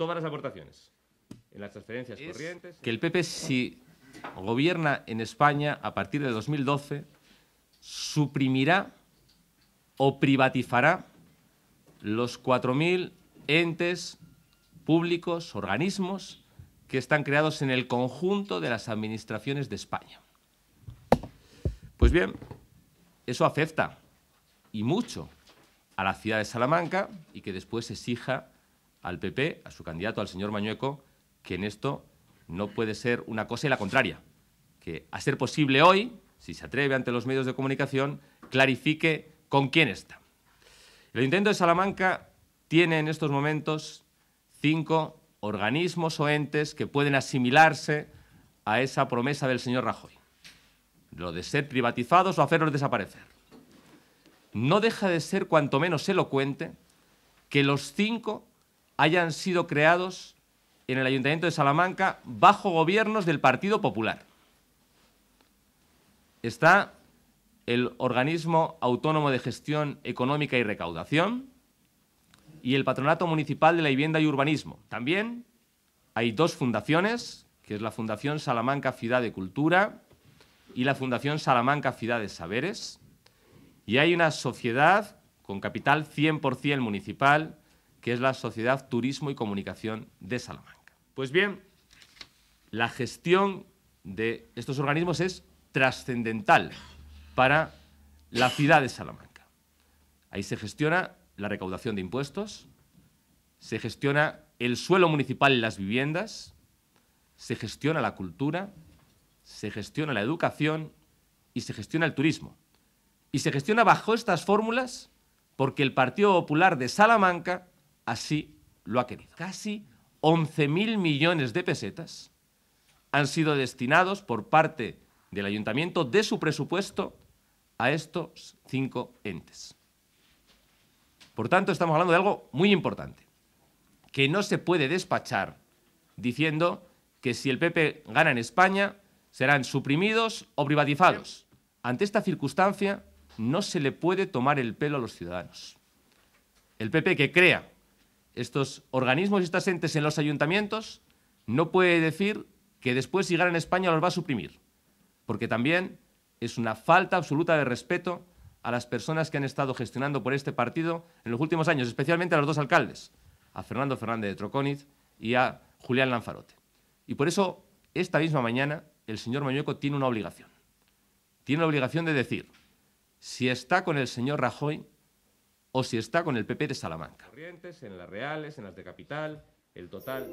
todas las aportaciones en las transferencias corrientes. Que el PP, si gobierna en España a partir de 2012, suprimirá o privatizará los 4.000 entes públicos, organismos que están creados en el conjunto de las administraciones de España. Pues bien, eso afecta y mucho a la ciudad de Salamanca y que después exija al PP, a su candidato, al señor Mañueco, que en esto no puede ser una cosa y la contraria. Que a ser posible hoy, si se atreve ante los medios de comunicación, clarifique con quién está. El intento de Salamanca tiene en estos momentos cinco organismos o entes que pueden asimilarse a esa promesa del señor Rajoy. Lo de ser privatizados o hacerlos desaparecer. No deja de ser cuanto menos elocuente que los cinco hayan sido creados en el Ayuntamiento de Salamanca bajo gobiernos del Partido Popular. Está el Organismo Autónomo de Gestión Económica y Recaudación y el Patronato Municipal de la Vivienda y Urbanismo. También hay dos fundaciones, que es la Fundación Salamanca Ciudad de Cultura y la Fundación Salamanca Ciudad de Saberes. Y hay una sociedad con capital 100% municipal que es la Sociedad Turismo y Comunicación de Salamanca. Pues bien, la gestión de estos organismos es trascendental para la ciudad de Salamanca. Ahí se gestiona la recaudación de impuestos, se gestiona el suelo municipal y las viviendas, se gestiona la cultura, se gestiona la educación y se gestiona el turismo. Y se gestiona bajo estas fórmulas porque el Partido Popular de Salamanca así lo ha querido. Casi 11.000 millones de pesetas han sido destinados por parte del ayuntamiento de su presupuesto a estos cinco entes. Por tanto, estamos hablando de algo muy importante, que no se puede despachar diciendo que si el PP gana en España, serán suprimidos o privatizados. Ante esta circunstancia, no se le puede tomar el pelo a los ciudadanos. El PP que crea estos organismos y estas entes en los ayuntamientos, no puede decir que después si en España los va a suprimir, porque también es una falta absoluta de respeto a las personas que han estado gestionando por este partido en los últimos años, especialmente a los dos alcaldes, a Fernando Fernández de Troconiz y a Julián Lanzarote. Y por eso, esta misma mañana, el señor Mañueco tiene una obligación. Tiene la obligación de decir, si está con el señor Rajoy, o si está con el PP de Salamanca. Corrientes, en las reales, en las de capital, el total.